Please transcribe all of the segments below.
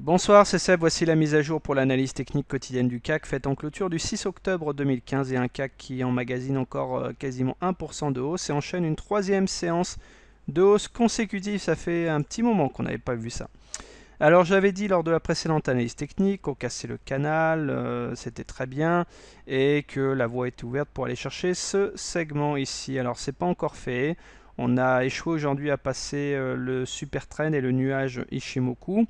Bonsoir, c'est Seb. Voici la mise à jour pour l'analyse technique quotidienne du CAC faite en clôture du 6 octobre 2015 et un CAC qui emmagasine encore euh, quasiment 1% de hausse et enchaîne une troisième séance de hausse consécutive. Ça fait un petit moment qu'on n'avait pas vu ça. Alors j'avais dit lors de la précédente analyse technique qu'on cassait le canal, euh, c'était très bien, et que la voie est ouverte pour aller chercher ce segment ici. Alors c'est pas encore fait. On a échoué aujourd'hui à passer euh, le super train et le nuage Ishimoku.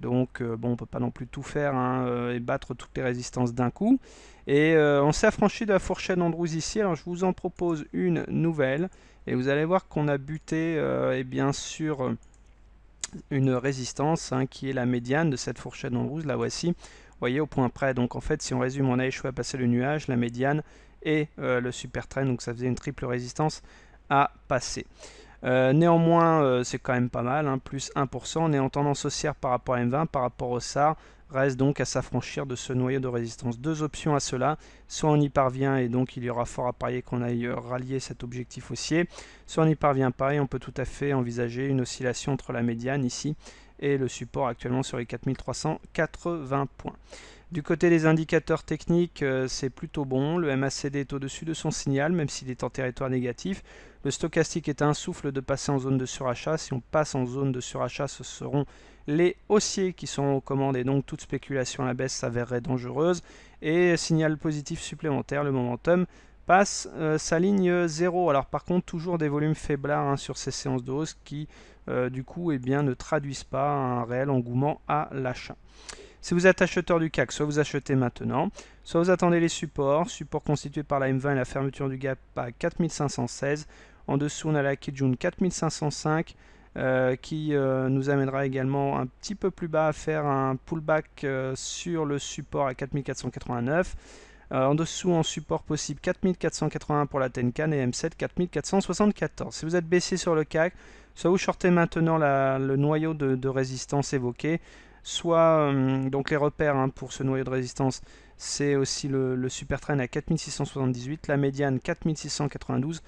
Donc euh, bon, on peut pas non plus tout faire hein, euh, et battre toutes les résistances d'un coup. Et euh, on s'est affranchi de la fourchette Andrews ici, alors je vous en propose une nouvelle. Et vous allez voir qu'on a buté sur et bien sûr une résistance hein, qui est la médiane de cette fourchette Andrews. la voici. Vous voyez au point près, donc en fait si on résume, on a échoué à passer le nuage, la médiane et le super train, donc ça faisait une triple résistance à passer. Euh, néanmoins, euh, c'est quand même pas mal, hein, plus 1%. On est en tendance haussière par rapport à M20, par rapport au SAR. Reste donc à s'affranchir de ce noyau de résistance. Deux options à cela. Soit on y parvient et donc il y aura fort à parier qu'on aille euh, rallier cet objectif haussier. Soit on n'y parvient pas et on peut tout à fait envisager une oscillation entre la médiane ici et le support actuellement sur les 4380 points. Du côté des indicateurs techniques, euh, c'est plutôt bon. Le MACD est au-dessus de son signal, même s'il est en territoire négatif. Le stochastique est un souffle de passer en zone de surachat. Si on passe en zone de surachat, ce seront les haussiers qui sont aux commandes et donc toute spéculation à la baisse s'avérerait dangereuse. Et signal positif supplémentaire, le momentum passe euh, sa ligne 0. Alors par contre, toujours des volumes faiblards hein, sur ces séances de hausse qui, euh, du coup, eh bien, ne traduisent pas un réel engouement à l'achat. Si vous êtes acheteur du CAC, soit vous achetez maintenant, soit vous attendez les supports, support constitué par la M20 et la fermeture du gap à 4516. En dessous, on a la Kijun 4505. Euh, qui nous amènera également un petit peu plus bas à faire un pullback sur le support à 4489. Euh, en dessous en support possible 4481 pour la Tenkan et M7 4474. Si vous êtes baissé sur le CAC, soit vous shortez maintenant le noyau de, résistance évoqué, soit euh, donc les repères hein, pour ce noyau de résistance c'est aussi le, Supertrain super train à 4678, la médiane 4692,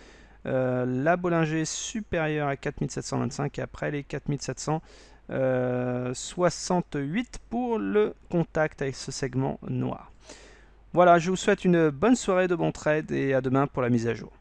euh, la Bollinger supérieure à 4725 et après les 4768 pour le contact avec ce segment noir. Voilà, je vous souhaite une bonne soirée de bon trade et à demain pour la mise à jour.